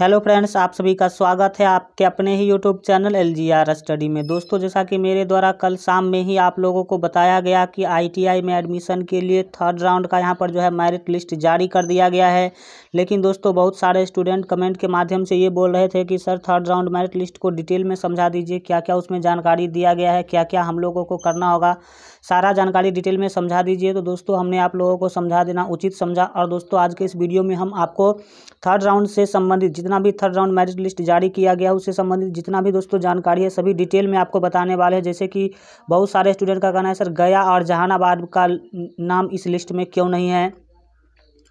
hello friends आप सभी का स्वागत है आपके अपने ही YouTube channel L G R study में दोस्तों जैसा कि मेरे द्वारा कल शाम में ही आप लोगों को बताया गया कि आईटीआई में एडमिशन के लिए थर्ड राउंड का यहां पर जो है मेरिट लिस्ट जारी कर दिया गया है लेकिन दोस्तों बहुत सारे स्टूडेंट कमेंट के माध्यम से ये बोल रहे थे कि sir third round merit list को डिटेल में समझा दीजिए क्या क्या उसमें जानकारी दिया गया है क्या क्या हम लोगों को करना होगा सारा जानकारी डिटेल में समझा दीजिए तो दोस्तों हमने आप लोगों को समझा देना उचित समझा और दोस्तों आज के इस वीडियो में हम आपको थर्ड राउंड से संबंधित जितना भी थर्ड राउंड मेरिट लिस्ट जारी किया गया उससे संबंधित जितना भी दोस्तों जानकारी है सभी डिटेल में आपको बताने वाले हैं जैसे कि बहुत सारे स्टूडेंट का कहना है सर गया और जहानाबाद का नाम इस लिस्ट में क्यों नहीं है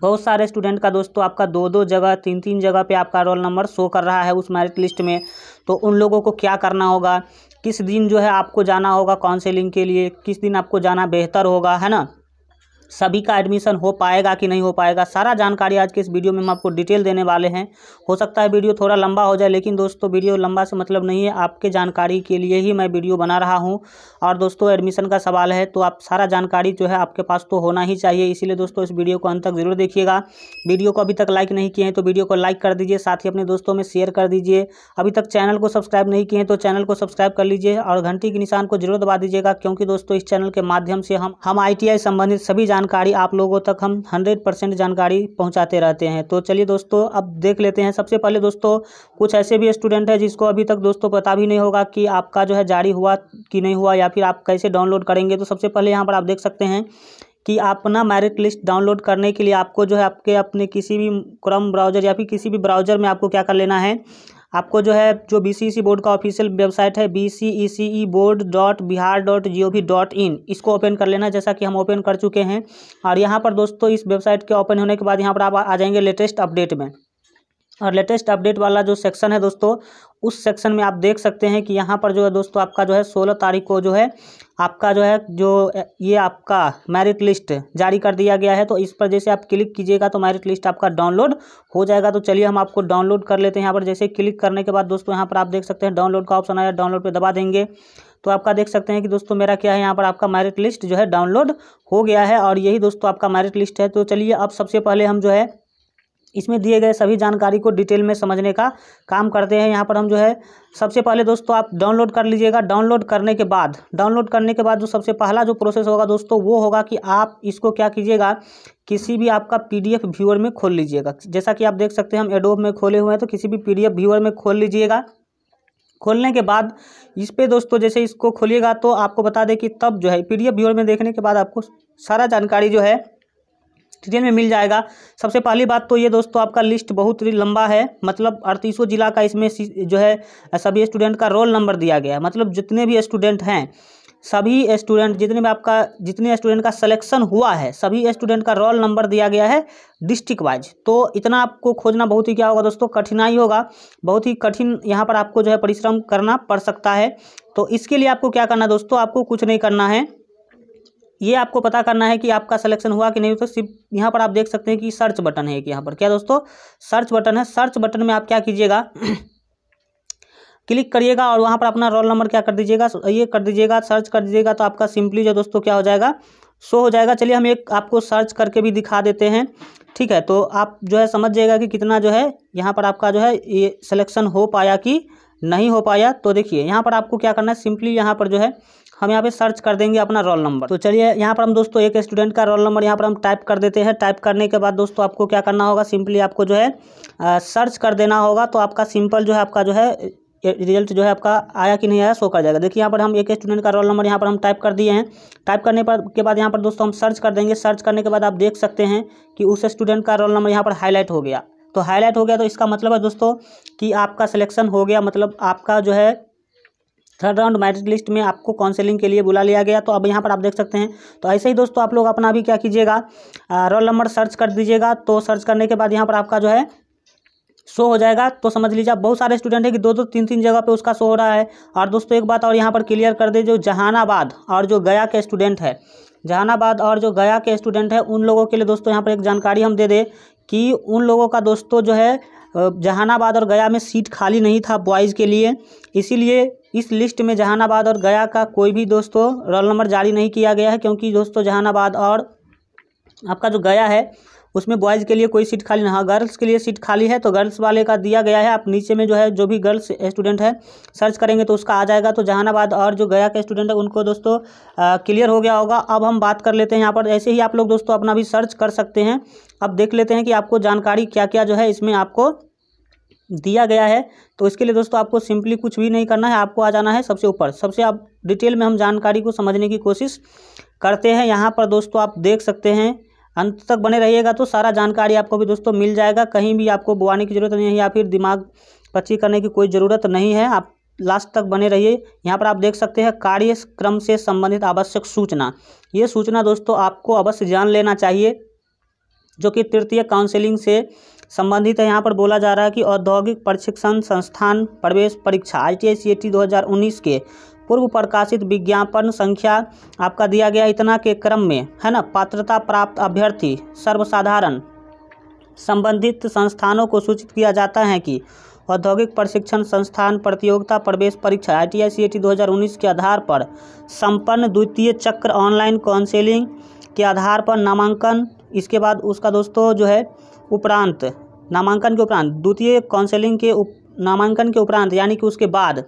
बहुत सारे स्टूडेंट का दोस्तों आपका दो दो जगह तीन तीन जगह पे आपका रोल नंबर शो कर रहा है उस मेरिट लिस्ट में तो उन लोगों को क्या करना होगा किस दिन जो है आपको जाना होगा काउंसिलिंग के लिए किस दिन आपको जाना बेहतर होगा है ना सभी का एडमिशन हो पाएगा कि नहीं हो पाएगा सारा जानकारी आज के इस वीडियो में हम आपको डिटेल देने वाले हैं हो सकता है वीडियो थोड़ा लंबा हो जाए लेकिन दोस्तों वीडियो लंबा से मतलब नहीं है आपके जानकारी के लिए ही मैं वीडियो बना रहा हूँ और दोस्तों एडमिशन का सवाल है तो आप सारा जानकारी जो है आपके पास तो होना ही चाहिए इसीलिए दोस्तों इस वीडियो को अंत तक ज़रूर देखिएगा वीडियो को अभी तक लाइक नहीं किए हैं तो वीडियो को लाइक कर दीजिए साथ ही अपने दोस्तों में शेयर कर दीजिए अभी तक चैनल को सब्सक्राइब नहीं किए हैं तो चैनल को सब्सक्राइब कर लीजिए और घंटी के निशान को जरूर दबा दीजिएगा क्योंकि दोस्तों इस चैनल के माध्यम से हम हम आई संबंधित सभी जानकारी आप लोगों तक हम हंड्रेड परसेंट जानकारी पहुँचाते रहते हैं तो चलिए दोस्तों अब देख लेते हैं सबसे पहले दोस्तों कुछ ऐसे भी स्टूडेंट हैं जिसको अभी तक दोस्तों पता भी नहीं होगा कि आपका जो है जारी हुआ कि नहीं हुआ या फिर आप कैसे डाउनलोड करेंगे तो सबसे पहले यहाँ पर आप देख सकते हैं कि अपना मैरिट लिस्ट डाउनलोड करने के लिए आपको जो है आपके अपने किसी भी क्रम ब्राउज़र या फिर किसी भी ब्राउज़र में आपको क्या कर लेना है आपको जो है जो बी e बोर्ड का ऑफिशियल वेबसाइट है B board dot Bihar dot G O V dot in इसको ओपन कर लेना जैसा कि हम ओपन कर चुके हैं और यहाँ पर दोस्तों इस वेबसाइट के ओपन होने के बाद यहाँ पर आप आ जाएंगे लेटेस्ट अपडेट में और लेटेस्ट अपडेट वाला जो सेक्शन है दोस्तों उस सेक्शन में आप देख सकते हैं कि यहाँ पर जो है दोस्तों आपका जो है सोलह तारीख को जो है आपका जो है जो ये आपका मैरिट लिस्ट जारी कर दिया गया है तो इस पर जैसे आप क्लिक कीजिएगा तो मैरिट लिस्ट आपका डाउनलोड हो जाएगा तो चलिए हम आपको डाउनलोड कर लेते हैं यहाँ पर जैसे क्लिक करने के बाद दोस्तों यहाँ पर आप देख सकते हैं डाउनलोड का ऑप्शन आया डाउनलोड पर दबा देंगे तो आपका देख सकते हैं कि दोस्तों मेरा क्या है यहाँ पर आपका मैरिट लिस्ट जो है डाउनलोड हो गया है और यही दोस्तों आपका मैरिट लिस्ट है तो चलिए अब सबसे पहले हम जो है इसमें दिए गए सभी जानकारी को डिटेल में समझने का काम करते हैं यहाँ पर हम जो है सबसे पहले दोस्तों आप डाउनलोड कर लीजिएगा डाउनलोड करने के बाद डाउनलोड करने के बाद जो सबसे पहला जो प्रोसेस होगा दोस्तों वो होगा कि आप इसको क्या कीजिएगा किसी भी आपका पीडीएफ व्यूअर में खोल लीजिएगा जैसा कि आप देख सकते हैं हम एडोब में खोले हुए हैं तो किसी भी पीडीएफ व्यूअर में खोल लीजिएगा खोलने के बाद इस पर दोस्तों जैसे इसको खोलिएगा तो आपको बता दें कि तब जो है पीडीएफ व्यूअर में देखने के बाद आपको सारा जानकारी जो है डिटेल में मिल जाएगा सबसे पहली बात तो ये दोस्तों आपका लिस्ट बहुत ही लंबा है मतलब अड़तीसों जिला का इसमें जो है सभी स्टूडेंट का रोल नंबर दिया गया है मतलब जितने भी स्टूडेंट हैं सभी स्टूडेंट जितने भी आपका जितने स्टूडेंट का सिलेक्शन हुआ है सभी स्टूडेंट का रोल नंबर दिया गया है डिस्ट्रिक्ट वाइज तो इतना आपको खोजना बहुत ही क्या होगा दोस्तों कठिनाई होगा बहुत ही कठिन यहाँ पर आपको जो है परिश्रम करना पड़ सकता है तो इसके लिए आपको क्या करना है दोस्तों आपको कुछ नहीं करना है ये आपको पता करना है कि आपका सिलेक्शन हुआ कि नहीं तो सिर्फ यहाँ पर आप देख सकते हैं कि सर्च बटन है एक यहाँ पर क्या दोस्तों सर्च बटन है सर्च बटन में आप क्या कीजिएगा क्लिक करिएगा और वहाँ पर अपना रोल नंबर क्या कर दीजिएगा ये कर दीजिएगा सर्च कर दीजिएगा तो आपका सिंपली जो दोस्तों क्या हो जाएगा शो हो जाएगा चलिए हम एक आपको सर्च करके भी दिखा देते हैं ठीक है तो आप जो है समझ जाएगा कि कितना जो है यहाँ पर आपका जो है ये सिलेक्शन हो पाया कि नहीं हो पाया तो देखिए यहाँ पर आपको क्या करना है सिंपली यहाँ पर जो है हम यहाँ पे सर्च कर देंगे अपना रोल नंबर तो चलिए यहाँ पर हम दोस्तों एक स्टूडेंट का रोल नंबर यहाँ पर हम टाइप कर देते हैं टाइप करने के बाद दोस्तों आपको क्या करना होगा सिंपली आपको जो है सर्च कर देना होगा तो आपका सिंपल जो है आपका जो है रिजल्ट जो है आपका आया कि नहीं आया शो कर जाएगा देखिए यहाँ पर हम एक स्टूडेंट का रोल नंबर यहाँ पर हम टाइप कर दिए हैं टाइप करने पर के बाद यहाँ पर दोस्तों हम सर्च कर देंगे सर्च करने के बाद आप देख सकते हैं कि उस स्टूडेंट का रोल नंबर यहाँ पर हाईलाइट हो गया तो हाईलाइट हो गया तो इसका मतलब है दोस्तों कि आपका सिलेक्शन हो गया मतलब आपका जो है थर्ड राउंड मैरिट लिस्ट में आपको काउंसिलिंग के लिए बुला लिया गया तो अब यहाँ पर आप देख सकते हैं तो ऐसे ही दोस्तों आप लोग अपना भी क्या कीजिएगा रोल नंबर सर्च कर दीजिएगा तो सर्च करने के बाद यहाँ पर आपका जो है शो हो जाएगा तो समझ लीजिए बहुत सारे स्टूडेंट हैं कि दो दो तीन तीन जगह पे उसका शो हो रहा है और दोस्तों एक बात और यहाँ पर क्लियर कर दें जो जहानाबाद और जो गया के स्टूडेंट है जहानाबाद और जो गया के स्टूडेंट है उन लोगों के लिए दोस्तों यहाँ पर एक जानकारी हम दे दें कि उन लोगों का दोस्तों जो है जहानाबाद और गया में सीट खाली नहीं था बॉयज़ के लिए इसीलिए इस लिस्ट में जहानाबाद और गया का कोई भी दोस्तों रोल नंबर जारी नहीं किया गया है क्योंकि दोस्तों जहानाबाद और आपका जो गया है उसमें बॉयज़ के लिए कोई सीट खाली ना हाँ गर्ल्स के लिए सीट खाली है तो गर्ल्स वाले का दिया गया है आप नीचे में जो है जो भी गर्ल्स स्टूडेंट है सर्च करेंगे तो उसका आ जाएगा तो जहानाबाद और जो गया के स्टूडेंट है उनको दोस्तों क्लियर हो गया होगा अब हम बात कर लेते हैं यहाँ पर ऐसे ही आप लोग दोस्तों अपना भी सर्च कर सकते हैं अब देख लेते हैं कि आपको जानकारी क्या क्या जो है इसमें आपको दिया गया है तो इसके लिए दोस्तों आपको सिंपली कुछ भी नहीं करना है आपको आ जाना है सबसे ऊपर सबसे आप डिटेल में हम जानकारी को समझने की कोशिश करते हैं यहाँ पर दोस्तों आप देख सकते हैं अंत तक बने रहिएगा तो सारा जानकारी आपको भी दोस्तों मिल जाएगा कहीं भी आपको बुआने की ज़रूरत नहीं है या फिर दिमाग पच्ची करने की कोई ज़रूरत नहीं है आप लास्ट तक बने रहिए यहाँ पर आप देख सकते हैं कार्यक्रम से संबंधित आवश्यक सूचना ये सूचना दोस्तों आपको अवश्य जान लेना चाहिए जो कि तृतीय काउंसिलिंग से संबंधित है यहाँ पर बोला जा रहा है कि औद्योगिक प्रशिक्षण संस्थान प्रवेश परीक्षा आई टी आई के पूर्व प्रकाशित विज्ञापन संख्या आपका दिया गया इतना के क्रम में है ना पात्रता प्राप्त अभ्यर्थी सर्वसाधारण संबंधित संस्थानों को सूचित किया जाता है कि औद्योगिक प्रशिक्षण संस्थान प्रतियोगिता प्रवेश परीक्षा आई टी आई सी के आधार पर संपन्न द्वितीय चक्र ऑनलाइन काउंसिलिंग के आधार पर नामांकन इसके बाद उसका दोस्तों जो है उपरांत नामांकन के उपरांत द्वितीय काउंसिलिंग के उप नामांकन के उपरांत यानी कि उसके बाद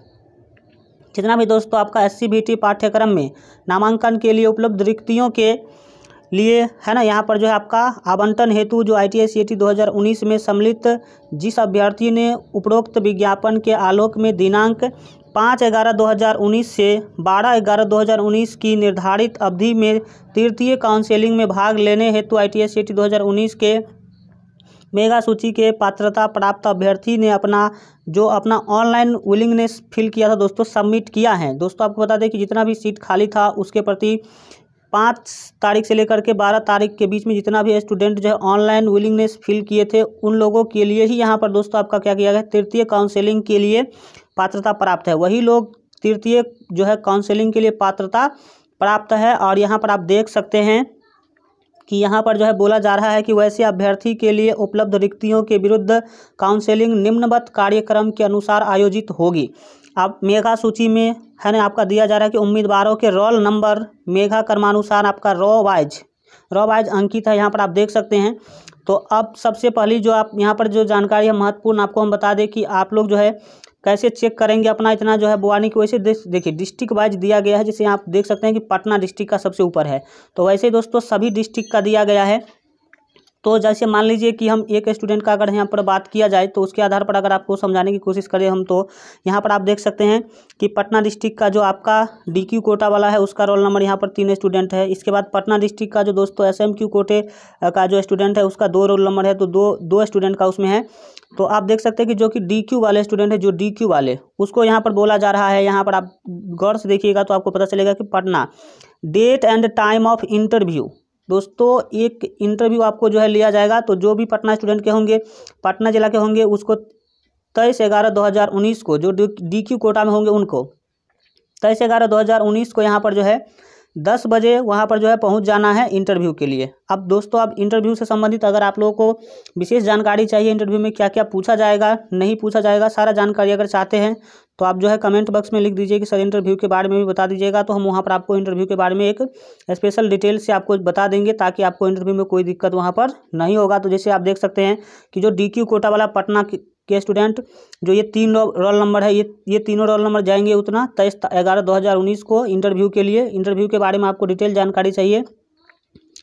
जितना भी दोस्तों आपका एस पाठ्यक्रम में नामांकन के लिए उपलब्ध रिक्तियों के लिए है ना यहाँ पर जो है आपका आवंटन हेतु जो आई टी आई 2019 में सम्मिलित जिस अभ्यर्थी ने उपरोक्त विज्ञापन के आलोक में दिनांक पाँच ग्यारह दो हज़ार उन्नीस से बारह ग्यारह दो हज़ार उन्नीस की निर्धारित अवधि में तृतीय काउंसलिंग में भाग लेने हेतु आई टी हज़ार 2019 के मेगा सूची के पात्रता प्राप्त अभ्यर्थी ने अपना जो अपना ऑनलाइन विलिंगनेस फिल किया था दोस्तों सबमिट किया है दोस्तों आपको बता दें कि जितना भी सीट खाली था उसके प्रति पाँच तारीख से लेकर के बारह तारीख के बीच में जितना भी स्टूडेंट जो है ऑनलाइन विलिंगनेस फिल किए थे उन लोगों के लिए ही यहाँ पर दोस्तों आपका क्या किया गया तृतीय काउंसिलिंग के लिए पात्रता प्राप्त है वही लोग तृतीय जो है काउंसिलिंग के लिए पात्रता प्राप्त है और यहाँ पर आप देख सकते हैं कि यहाँ पर जो है बोला जा रहा है कि वैसे अभ्यर्थी के लिए उपलब्ध रिक्तियों के विरुद्ध काउंसलिंग निम्नवत कार्यक्रम के अनुसार आयोजित होगी आप मेघा सूची में है ना आपका दिया जा रहा है कि उम्मीदवारों के रोल नंबर मेघा क्रमानुसार आपका रॉ वाइज रॉ वाइज अंकित है यहाँ पर आप देख सकते हैं तो अब सबसे पहली जो आप यहाँ पर जो जानकारी है महत्वपूर्ण आपको हम बता दें कि आप लोग जो है कैसे चेक करेंगे अपना इतना जो है बुआनी की वैसे देखिए डिस्ट्रिक्ट वाइज दिया गया है जैसे आप देख सकते हैं कि पटना डिस्ट्रिक्ट का सबसे ऊपर है तो वैसे दोस्तों सभी डिस्ट्रिक्ट का दिया गया है तो जैसे मान लीजिए कि हम एक स्टूडेंट का अगर यहाँ पर बात किया जाए तो उसके आधार पर अगर आपको समझाने की कोशिश करें हम तो यहाँ पर आप देख सकते हैं कि पटना डिस्ट्रिक्ट का जो आपका डी क्यू कोटा वाला है उसका रोल नंबर यहाँ पर तीन स्टूडेंट है इसके बाद पटना डिस्ट्रिक्ट का जो दोस्तों एस एम क्यू कोटे का जो स्टूडेंट है उसका दो रोल नंबर है तो दो दो स्टूडेंट का उसमें है तो आप देख सकते हैं कि जो कि डी क्यू वाले स्टूडेंट है जो डी क्यू वाले उसको यहाँ पर बोला जा रहा है यहाँ पर आप गौर से देखिएगा तो आपको पता चलेगा कि Patna date and time of interview दोस्तों एक इंटरव्यू आपको जो है लिया जाएगा तो जो भी पटना स्टूडेंट के होंगे पटना जिला के होंगे उसको तेईस ग्यारह दो हज़ार उन्नीस को जो डी क्यू कोटा में होंगे उनको तेईस ग्यारह दो हज़ार उन्नीस को यहाँ पर जो है दस बजे वहाँ पर जो है पहुँच जाना है इंटरव्यू के लिए अब दोस्तों अब इंटरव्यू से संबंधित अगर आप लोगों को विशेष जानकारी चाहिए इंटरव्यू में क्या क्या पूछा जाएगा नहीं पूछा जाएगा सारा जानकारी अगर चाहते हैं तो आप जो है कमेंट बॉक्स में लिख दीजिए कि सर इंटरव्यू के बारे में भी बता दीजिएगा तो हम वहाँ पर आपको इंटरव्यू के बारे में एक स्पेशल डिटेल से आपको बता देंगे ताकि आपको इंटरव्यू में कोई दिक्कत वहाँ पर नहीं होगा तो जैसे आप देख सकते हैं कि जो डी कोटा वाला पटना के स्टूडेंट जो ये तीन रोल नंबर है ये ये तीनों रोल नंबर जाएंगे उतना तेईस ग्यारह दो हज़ार उन्नीस को इंटरव्यू के लिए इंटरव्यू के बारे में आपको डिटेल जानकारी चाहिए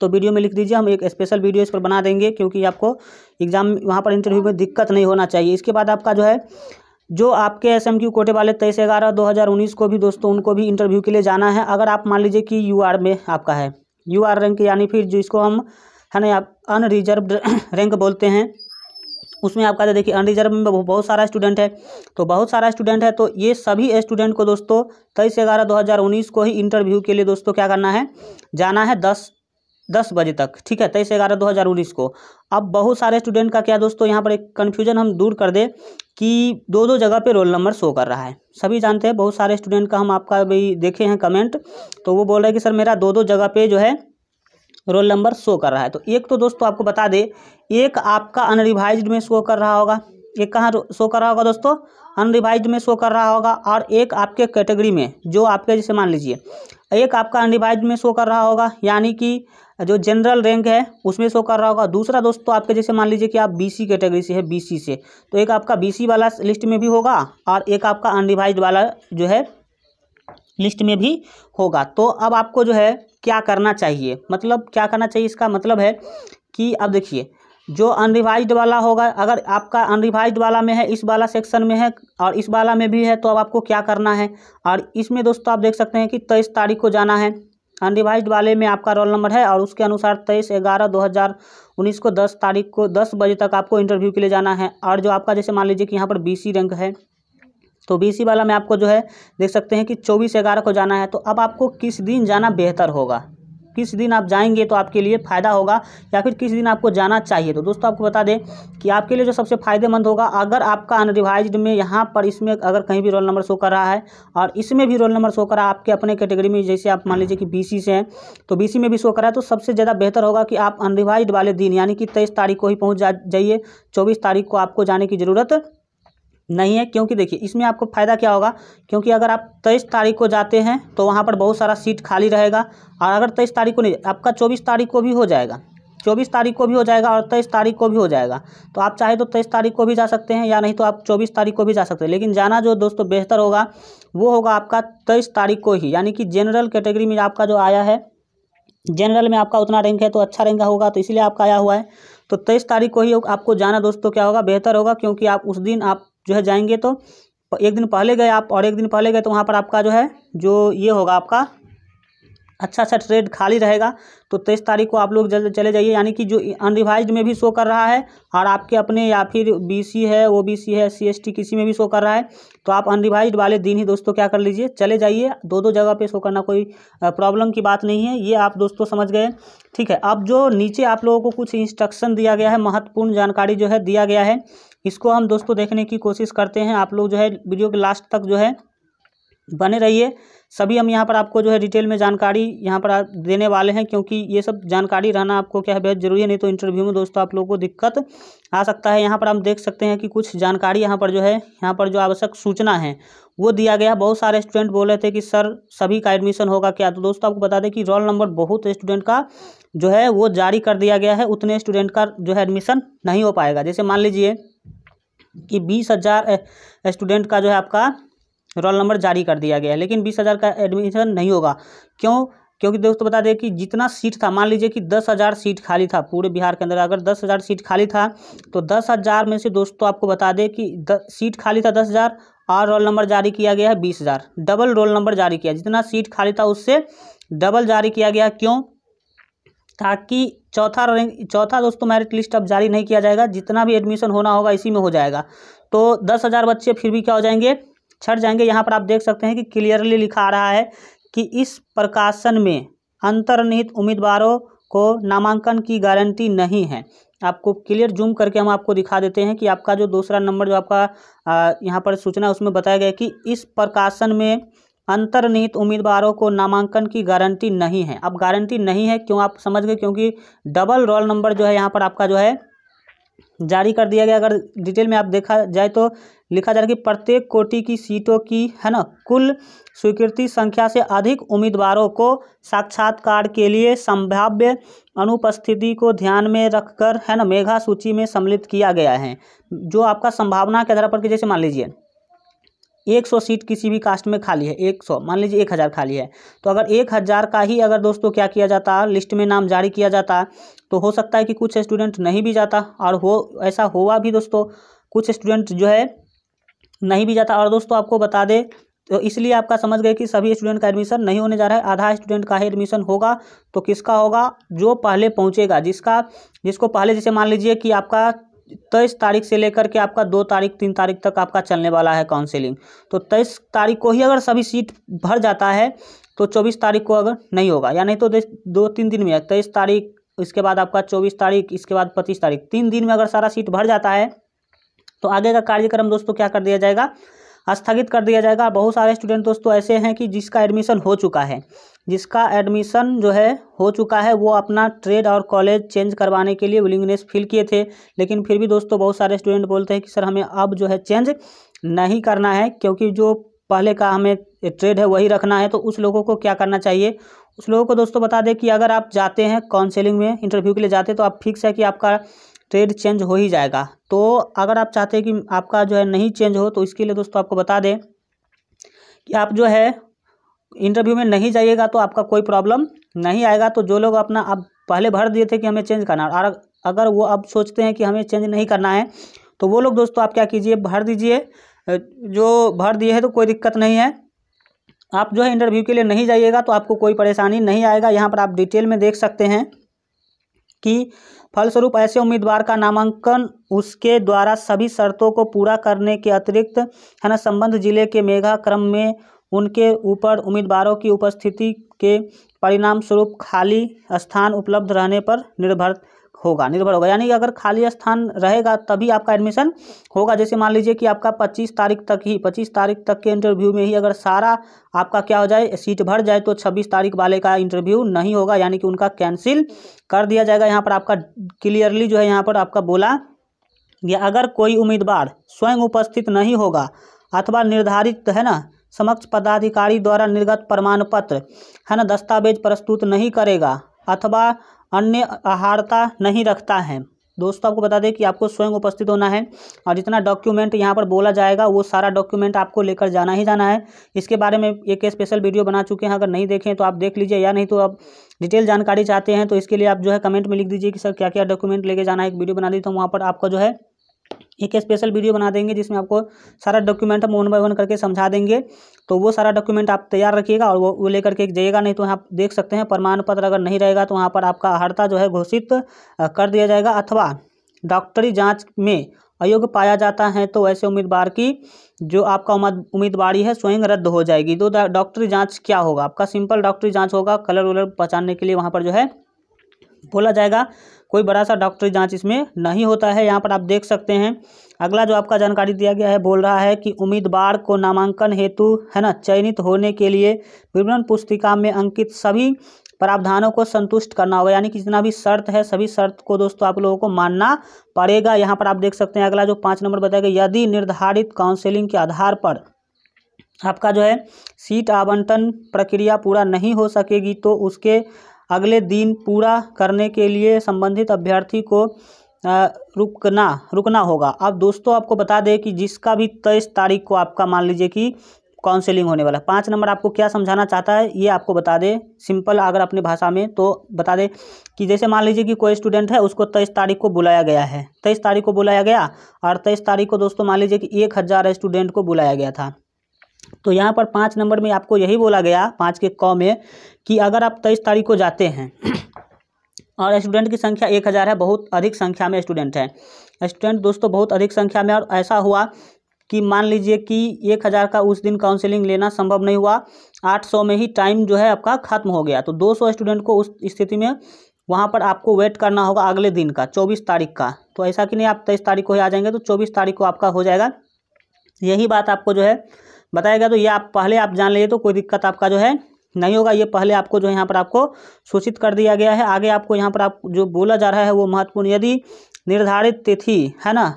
तो वीडियो में लिख दीजिए हम एक स्पेशल वीडियो इस पर बना देंगे क्योंकि आपको एग्ज़ाम वहाँ पर इंटरव्यू में दिक्कत नहीं होना चाहिए इसके बाद आपका जो है जो आपके एस एम क्यू कोटे वाले तेईस ग्यारह दो हज़ार उन्नीस को भी दोस्तों उनको भी इंटरव्यू के लिए जाना है अगर आप मान लीजिए कि यू आर में आपका है यू आर रैंक यानी फिर जिसको हम है ना अनरिजर्व रैंक बोलते हैं उसमें आपका आता देखिए अनरिजर्व में बहुत सारा स्टूडेंट है तो बहुत सारा स्टूडेंट है तो ये सभी स्टूडेंट को दोस्तों तेईस ग्यारह दो को ही इंटरव्यू के लिए दोस्तों क्या करना है जाना है दस दस बजे तक ठीक है तेईस ग्यारह दो हज़ार उन्नीस को अब बहुत सारे स्टूडेंट का क्या दोस्तों यहाँ पर एक कन्फ्यूजन हम दूर कर दें कि दो दो जगह पे रोल नंबर शो कर रहा है सभी जानते हैं बहुत सारे स्टूडेंट का हम आपका भी देखे हैं कमेंट तो वो बोल रहे हैं कि सर मेरा दो दो जगह पे जो है रोल नंबर शो कर रहा है तो एक तो दोस्तों आपको बता दें एक आपका अनरिवाइज में शो कर रहा होगा एक कहाँ शो कर रहा होगा दोस्तों अनरिवाइज में शो कर रहा होगा और एक आपके कैटेगरी में जो आपके जैसे मान लीजिए एक आपका अनरिवाइज में शो कर रहा होगा यानी कि जो जनरल रैंक है उसमें शो कर रहा होगा दूसरा दोस्तों आपके जैसे मान लीजिए कि आप बीसी कैटेगरी से है बीसी से तो एक आपका बीसी वाला लिस्ट में भी होगा और एक आपका अनरिवाइज वाला जो है लिस्ट में भी होगा तो अब आपको जो है क्या करना चाहिए मतलब क्या करना चाहिए इसका मतलब है कि अब देखिए जो अनरिवाइज वाला होगा अगर आपका अनरिवाइज वाला में है इस वाला सेक्शन में है और इस वाला में भी है तो अब आपको क्या करना है और इसमें दोस्तों आप देख सकते हैं कि तेईस तारीख को जाना है अनरिवाइज वाले में आपका रोल नंबर है और उसके अनुसार तेईस ग्यारह दो हज़ार उन्नीस को दस तारीख को दस बजे तक आपको इंटरव्यू के लिए जाना है और जो आपका जैसे मान लीजिए कि यहाँ पर बी रैंक है तो बीसी वाला में आपको जो है देख सकते हैं कि चौबीस ग्यारह को जाना है तो अब आपको किस दिन जाना बेहतर होगा किस दिन आप जाएंगे तो आपके लिए फ़ायदा होगा या फिर किस दिन आपको जाना चाहिए तो दोस्तों आपको बता दें कि आपके लिए जो सबसे फ़ायदेमंद होगा अगर आपका अनरिवाइज में यहाँ पर इसमें अगर कहीं भी रोल नंबर शो कर रहा है और इसमें भी रोल नंबर शो कर रहा है आपके अपने कैटेगरी में जैसे आप मान लीजिए कि बी से हैं तो बी में भी शो करा है तो सबसे ज़्यादा बेहतर होगा कि आप अनरिवाइज वाले दिन यानी कि तेईस तारीख को ही पहुँच जाइए चौबीस तारीख को आपको जाने की ज़रूरत नहीं है क्योंकि देखिए इसमें आपको फ़ायदा क्या होगा क्योंकि अगर आप तेईस तारीख को जाते हैं तो वहाँ पर बहुत सारा सीट खाली रहेगा और अगर तेईस तारीख को नहीं आपका चौबीस तारीख को भी हो जाएगा चौबीस तारीख को भी हो जाएगा और तेईस तारीख को भी हो जाएगा तो आप चाहे तो तेईस तारीख को भी जा सकते हैं या नहीं तो आप चौबीस तारीख को भी जा सकते हैं लेकिन जाना जो दोस्तों बेहतर होगा वो होगा आपका तेईस तारीख को ही यानी कि जनरल कैटेगरी में आपका जो आया है जनरल में आपका उतना रैंक है तो अच्छा रैंक होगा तो इसलिए आपका आया हुआ है तो तेईस तारीख को ही आपको जाना दोस्तों क्या होगा बेहतर होगा क्योंकि आप उस दिन आप जो है जाएंगे तो एक दिन पहले गए आप और एक दिन पहले गए तो वहाँ पर आपका जो है जो ये होगा आपका अच्छा अच्छा ट्रेड खाली रहेगा तो तेईस तारीख को आप लोग जल्द चले जाइए यानी कि जो अनरिवाइज में भी शो कर रहा है और आपके अपने या फिर बीसी है ओबीसी है सीएसटी किसी में भी शो कर रहा है तो आप अनरिवाइज वाले दिन ही दोस्तों क्या कर लीजिए चले जाइए दो दो जगह पे शो करना कोई प्रॉब्लम की बात नहीं है ये आप दोस्तों समझ गए ठीक है अब जो नीचे आप लोगों को कुछ इंस्ट्रक्शन दिया गया है महत्वपूर्ण जानकारी जो है दिया गया है इसको हम दोस्तों देखने की कोशिश करते हैं आप लोग जो है वीडियो के लास्ट तक जो है बने रहिए सभी हम यहाँ पर आपको जो है डिटेल में जानकारी यहाँ पर देने वाले हैं क्योंकि ये सब जानकारी रहना आपको क्या है बेहद जरूरी है नहीं तो इंटरव्यू में दोस्तों आप लोगों को दिक्कत आ सकता है यहाँ पर हम देख सकते हैं कि कुछ जानकारी यहाँ पर जो है यहाँ पर जो आवश्यक सूचना है वो दिया गया बहुत सारे स्टूडेंट बोल रहे थे कि सर सभी का एडमिशन होगा क्या तो दोस्तों आपको बता दें कि रोल नंबर बहुत स्टूडेंट का जो है वो जारी कर दिया गया है उतने स्टूडेंट का जो है एडमिशन नहीं हो पाएगा जैसे मान लीजिए कि बीस हज़ार स्टूडेंट का जो है आपका रोल नंबर जारी कर दिया गया है लेकिन बीस हज़ार का एडमिशन नहीं होगा क्यों क्योंकि दोस्तों बता दें कि जितना सीट था मान लीजिए कि दस हज़ार सीट खाली था पूरे बिहार के अंदर अगर दस हज़ार सीट खाली था तो दस हज़ार में से दोस्तों आपको बता दें कि द, सीट खाली था दस हज़ार और रोल नंबर जारी किया गया है बीस हज़ार डबल रोल नंबर जारी किया जितना सीट खाली था उससे डबल जारी किया गया क्यों ताकि चौथा रैंक चौथा दोस्तों मेरिट लिस्ट अब जारी नहीं किया जाएगा जितना भी एडमिशन होना होगा इसी में हो जाएगा तो दस हज़ार बच्चे फिर भी क्या हो जाएंगे छट जाएंगे यहाँ पर आप देख सकते हैं कि क्लियरली लिखा आ रहा है कि इस प्रकाशन में अंतर्निहित उम्मीदवारों को नामांकन की गारंटी नहीं है आपको क्लियर जूम करके हम आपको दिखा देते हैं कि आपका जो दूसरा नंबर जो आपका यहाँ पर सूचना उसमें बताया गया कि इस प्रकाशन में अंतर्निहित उम्मीदवारों को नामांकन की गारंटी नहीं है अब गारंटी नहीं है क्यों आप समझ गए क्योंकि डबल रोल नंबर जो है यहाँ पर आपका जो है जारी कर दिया गया अगर डिटेल में आप देखा जाए तो लिखा जा रहा है कि प्रत्येक कोटि की सीटों की है ना कुल स्वीकृति संख्या से अधिक उम्मीदवारों को साक्षात्कार के लिए संभाव्य अनुपस्थिति को ध्यान में रखकर है ना मेघा सूची में सम्मिलित किया गया है जो आपका संभावना के आधार पर जैसे मान लीजिए एक सौ सीट किसी भी कास्ट में खाली है एक सौ मान लीजिए एक हज़ार खाली है तो अगर एक हज़ार का ही अगर दोस्तों क्या किया जाता लिस्ट में नाम जारी किया जाता तो हो सकता है कि कुछ स्टूडेंट नहीं भी जाता और हो ऐसा हुआ भी दोस्तों कुछ स्टूडेंट जो है नहीं भी जाता और दोस्तों आपको बता दें तो इसलिए आपका समझ गए कि सभी स्टूडेंट का एडमिशन नहीं होने जा रहा है आधा स्टूडेंट का ही एडमिशन होगा तो किसका होगा जो पहले पहुंचेगा जिसका जिसको पहले जैसे मान लीजिए कि आपका तेईस तारीख से लेकर के आपका दो तारीख तीन तारीख तक आपका चलने वाला है काउंसिलिंग तो तेईस तारीख को ही अगर सभी सीट भर जाता है तो चौबीस तारीख को अगर नहीं होगा या नहीं तो दो तीन दिन में तेईस तारीख इसके बाद आपका चौबीस तारीख इसके बाद पच्चीस तारीख तीन दिन में अगर सारा सीट भर जाता है तो आगे का कार्यक्रम दोस्तों क्या कर दिया जाएगा स्थगित कर दिया जाएगा बहुत सारे स्टूडेंट दोस्तों ऐसे हैं कि जिसका एडमिशन हो चुका है जिसका एडमिशन जो है हो चुका है वो अपना ट्रेड और कॉलेज चेंज करवाने के लिए विलिंगनेस फील किए थे लेकिन फिर भी दोस्तों बहुत सारे स्टूडेंट बोलते हैं कि सर हमें अब जो है चेंज नहीं करना है क्योंकि जो पहले का हमें ट्रेड है वही रखना है तो उस लोगों को क्या करना चाहिए उस लोगों को दोस्तों बता दें कि अगर आप जाते हैं काउंसिलिंग में इंटरव्यू के लिए जाते हैं तो आप फिक्स है कि आपका ट्रेड चेंज हो ही जाएगा तो अगर आप चाहते हैं कि आपका जो है नहीं चेंज हो तो इसके लिए दोस्तों आपको बता दें कि आप जो है इंटरव्यू में नहीं जाइएगा तो आपका कोई प्रॉब्लम नहीं आएगा तो जो लोग अपना आप पहले भर दिए थे कि हमें चेंज करना और अगर वो अब सोचते हैं कि हमें चेंज नहीं करना है तो वो लोग दोस्तों आप क्या कीजिए भर दीजिए जो भर दिए है तो कोई दिक्कत नहीं है आप जो है इंटरव्यू के लिए नहीं जाइएगा तो आपको कोई परेशानी नहीं आएगा यहाँ पर आप डिटेल में देख सकते हैं कि फलस्वरूप ऐसे उम्मीदवार का नामांकन उसके द्वारा सभी शर्तों को पूरा करने के अतिरिक्त है ना संबंध जिले के मेघा क्रम में उनके ऊपर उम्मीदवारों की उपस्थिति के परिणाम स्वरूप खाली स्थान उपलब्ध रहने पर निर्भर होगा निर्भर होगा यानी कि अगर खाली स्थान रहेगा तभी आपका एडमिशन होगा जैसे मान लीजिए कि आपका 25 तारीख तक ही 25 तारीख तक के इंटरव्यू में ही अगर सारा आपका क्या हो जाए सीट भर जाए तो 26 तारीख वाले का इंटरव्यू नहीं होगा यानी कि उनका कैंसिल कर दिया जाएगा यहाँ पर आपका क्लियरली जो है यहाँ पर आपका बोला या अगर कोई उम्मीदवार स्वयं उपस्थित नहीं होगा अथवा निर्धारित है ना समक्ष पदाधिकारी द्वारा निर्गत प्रमाण पत्र है ना दस्तावेज प्रस्तुत नहीं करेगा अथवा अन्य आहारता नहीं रखता है दोस्तों आपको बता दें कि आपको स्वयं उपस्थित होना है और जितना डॉक्यूमेंट यहाँ पर बोला जाएगा वो सारा डॉक्यूमेंट आपको लेकर जाना ही जाना है इसके बारे में एक स्पेशल वीडियो बना चुके हैं अगर नहीं देखें तो आप देख लीजिए या नहीं तो आप डिटेल जानकारी चाहते हैं तो इसके लिए आप जो है कमेंट में लिख दीजिए कि सर क्या क्या डॉक्यूमेंट लेके जाना है एक वीडियो बना दी तो वहाँ पर आपका जो है एक स्पेशल वीडियो बना देंगे जिसमें आपको सारा डॉक्यूमेंट हम वन बाय वन करके समझा देंगे तो वो सारा डॉक्यूमेंट आप तैयार रखिएगा और वो, वो लेकर के जाइएगा नहीं तो यहाँ देख सकते हैं प्रमाण पत्र अगर नहीं रहेगा तो वहाँ पर आपका अहर्ता जो है घोषित कर दिया जाएगा अथवा डॉक्टरी जाँच में अयोग्य पाया जाता है तो ऐसे उम्मीदवार की जो आपका उम्मीदवारी है स्वयं रद्द हो जाएगी तो डॉक्टरी जाँच क्या होगा आपका सिंपल डॉक्टरी जाँच होगा कलर वलर पहचानने के लिए वहाँ पर जो है बोला जाएगा कोई बड़ा सा डॉक्टरी जांच इसमें नहीं होता है यहाँ पर आप देख सकते हैं अगला जो आपका जानकारी दिया गया है बोल रहा है कि उम्मीदवार को नामांकन हेतु है ना चयनित होने के लिए विवरण पुस्तिका में अंकित सभी प्रावधानों को संतुष्ट करना होगा यानी कि जितना भी शर्त है सभी शर्त को दोस्तों आप लोगों को मानना पड़ेगा यहाँ पर आप देख सकते हैं अगला जो पाँच नंबर बताया गया यदि निर्धारित काउंसिलिंग के आधार पर आपका जो है सीट आवंटन प्रक्रिया पूरा नहीं हो सकेगी तो उसके अगले दिन पूरा करने के लिए संबंधित अभ्यर्थी को रुकना रुकना होगा अब दोस्तों आपको बता दें कि जिसका भी तेईस तारीख को आपका मान लीजिए कि काउंसलिंग होने वाला है पाँच नंबर आपको क्या समझाना चाहता है ये आपको बता दें सिंपल अगर अपनी भाषा में तो बता दें कि जैसे मान लीजिए कि कोई स्टूडेंट है उसको तेईस तारीख को बुलाया गया है तेईस तारीख को बुलाया गया और तेईस तारीख को दोस्तों मान लीजिए कि एक हज़ार स्टूडेंट को बुलाया गया था तो यहाँ पर पाँच नंबर में आपको यही बोला गया पाँच के क में कि अगर आप तेईस तारीख को जाते हैं और स्टूडेंट की संख्या एक हज़ार है बहुत अधिक संख्या में स्टूडेंट हैं स्टूडेंट दोस्तों बहुत अधिक संख्या में और ऐसा हुआ कि मान लीजिए कि एक हज़ार का उस दिन काउंसलिंग लेना संभव नहीं हुआ आठ सौ में ही टाइम जो है आपका खत्म हो गया तो दो सौ स्टूडेंट को उस स्थिति में वहाँ पर आपको वेट करना होगा अगले दिन का चौबीस तारीख का तो ऐसा कि नहीं आप तेईस तारीख को ही आ जाएंगे तो चौबीस तारीख को आपका हो जाएगा यही बात आपको जो है बताया गया तो ये आप पहले आप जान लीजिए तो कोई दिक्कत आपका जो है नहीं होगा ये पहले आपको जो यहाँ पर आपको सूचित कर दिया गया है आगे आपको यहाँ पर आप जो बोला जा रहा है वो महत्वपूर्ण यदि निर्धारित तिथि है ना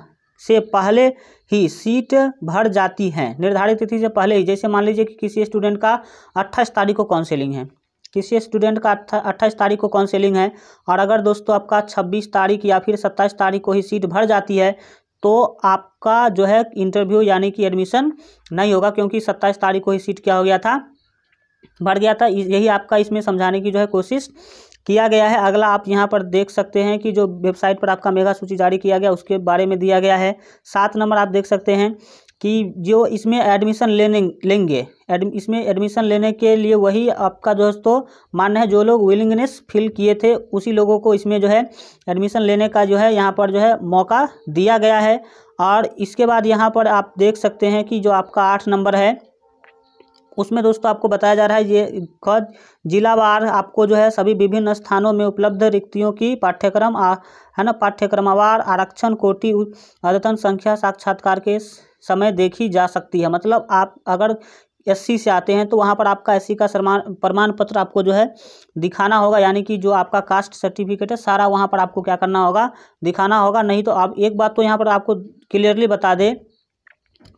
से पहले ही सीट भर जाती है निर्धारित तिथि से पहले ही जैसे मान लीजिए कि किसी स्टूडेंट का अट्ठाईस तारीख को काउंसिलिंग है किसी स्टूडेंट का अट्ठाईस तारीख को काउंसिलिंग है और अगर दोस्तों आपका छब्बीस तारीख या फिर सत्ताईस तारीख को ही सीट भर जाती है तो आपका जो है इंटरव्यू यानी कि एडमिशन नहीं होगा क्योंकि सत्ताईस तारीख को ही सीट क्या हो गया था बढ़ गया था यही आपका इसमें समझाने की जो है कोशिश किया गया है अगला आप यहाँ पर देख सकते हैं कि जो वेबसाइट पर आपका मेगा सूची जारी किया गया उसके बारे में दिया गया है सात नंबर आप देख सकते हैं कि जो इसमें एडमिशन लेने लेंगे एड, इसमें एडमिशन लेने के लिए वही आपका दोस्तों मान्य है जो लोग विलिंगनेस फील किए थे उसी लोगों को इसमें जो है एडमिशन लेने का जो है यहाँ पर जो है मौका दिया गया है और इसके बाद यहाँ पर आप देख सकते हैं कि जो आपका आठ नंबर है उसमें दोस्तों आपको बताया जा रहा है ये ख़ुद जिलावार आपको जो है सभी विभिन्न स्थानों में उपलब्ध रिक्तियों की पाठ्यक्रम है ना पाठ्यक्रमवार आरक्षण कोटि अद्यतन संख्या साक्षात्कार के समय देखी जा सकती है मतलब आप अगर एससी से आते हैं तो वहाँ पर आपका एससी का प्रमाण पत्र आपको जो है दिखाना होगा यानी कि जो आपका कास्ट सर्टिफिकेट है सारा वहाँ पर आपको क्या करना होगा दिखाना होगा नहीं तो आप एक बात तो यहाँ पर आपको क्लियरली बता दें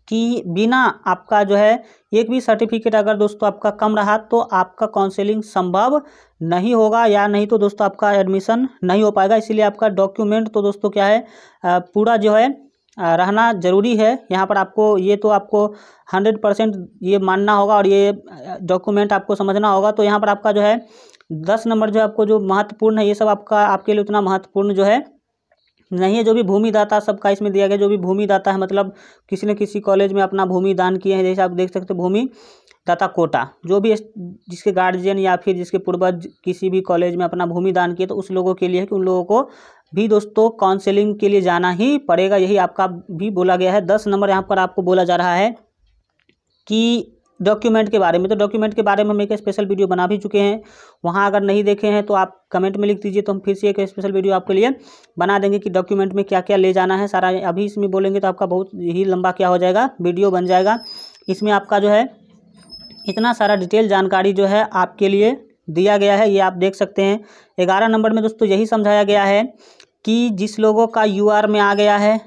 कि बिना आपका जो है एक भी सर्टिफिकेट अगर दोस्तों आपका कम रहा तो आपका काउंसिलिंग संभव नहीं होगा या नहीं तो दोस्तों आपका एडमिशन नहीं हो पाएगा इसीलिए आपका डॉक्यूमेंट तो दोस्तों क्या है पूरा जो है रहना ज़रूरी है यहाँ पर आपको ये तो आपको हंड्रेड परसेंट ये मानना होगा और ये डॉक्यूमेंट आपको समझना होगा तो यहाँ पर आपका जो है दस नंबर जो आपको जो महत्वपूर्ण है ये सब आपका आपके लिए उतना महत्वपूर्ण जो है नहीं है जो भी भूमिदाता सबका इसमें दिया गया जो भी भूमिदाता है मतलब किसी न किसी कॉलेज में अपना भूमि दान किए हैं जैसे आप देख सकते हो भूमि दाता कोटा जो भी जिसके गार्जियन या फिर जिसके पूर्वज किसी भी कॉलेज में अपना भूमि दान किए तो उस लोगों के लिए कि उन लोगों को भी दोस्तों काउंसिलिंग के लिए जाना ही पड़ेगा यही आपका भी बोला गया है दस नंबर यहाँ पर आपको बोला जा रहा है कि डॉक्यूमेंट के बारे में तो डॉक्यूमेंट के बारे में हम एक स्पेशल वीडियो बना भी चुके हैं वहाँ अगर नहीं देखे हैं तो आप कमेंट में लिख दीजिए तो हम फिर से एक स्पेशल वीडियो आपके लिए बना देंगे कि डॉक्यूमेंट में क्या क्या ले जाना है सारा अभी इसमें बोलेंगे तो आपका बहुत ही लंबा क्या हो जाएगा वीडियो बन जाएगा इसमें आपका जो है इतना सारा डिटेल जानकारी जो है आपके लिए दिया गया है ये आप देख सकते हैं ग्यारह नंबर में दोस्तों यही समझाया गया है कि जिस लोगों का यू आर में आ गया है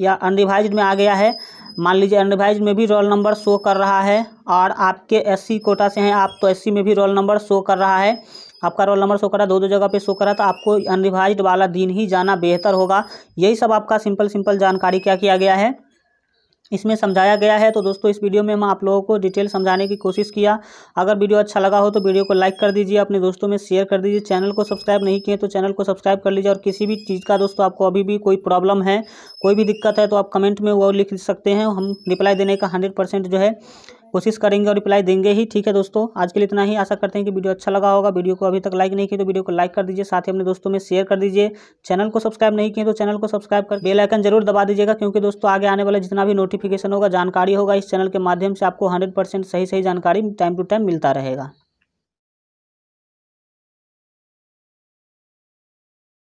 या अनरिवाइज में आ गया है मान लीजिए अनरिवाइज में भी रोल नंबर शो कर रहा है और आपके एससी कोटा से हैं आप तो एससी में भी रोल नंबर शो कर रहा है आपका रोल नंबर शो करा दो दो जगह पे शो करा तो आपको अनरिवाइज वाला दिन ही जाना बेहतर होगा यही सब आपका सिंपल सिंपल जानकारी क्या किया गया है इसमें समझाया गया है तो दोस्तों इस वीडियो में हम आप लोगों को डिटेल समझाने की कोशिश किया अगर वीडियो अच्छा लगा हो तो वीडियो को लाइक कर दीजिए अपने दोस्तों में शेयर कर दीजिए चैनल को सब्सक्राइब नहीं किए तो चैनल को सब्सक्राइब कर लीजिए और किसी भी चीज़ का दोस्तों आपको अभी भी कोई प्रॉब्लम है कोई भी दिक्कत है तो आप कमेंट में वो लिख सकते हैं हम रिप्लाई देने का हंड्रेड जो है कोशिश करेंगे और रिप्लाई देंगे ही ठीक है दोस्तों आज के लिए इतना ही आशा करते हैं कि वीडियो अच्छा लगा होगा वीडियो को अभी तक लाइक नहीं किया तो वीडियो को लाइक कर दीजिए साथ ही अपने दोस्तों में शेयर कर दीजिए चैनल को सब्सक्राइब नहीं किए तो चैनल को सब्सक्राइब कर बेल आइकन जरूर दबा दीजिएगा क्योंकि दोस्तों आगे आने वाला जितना भी नोटिफिकेशन होगा जानकारी होगा इस चैनल के माध्यम से आपको हंड्रेड सही सही जानकारी टाइम टू टाइम मिलता रहेगा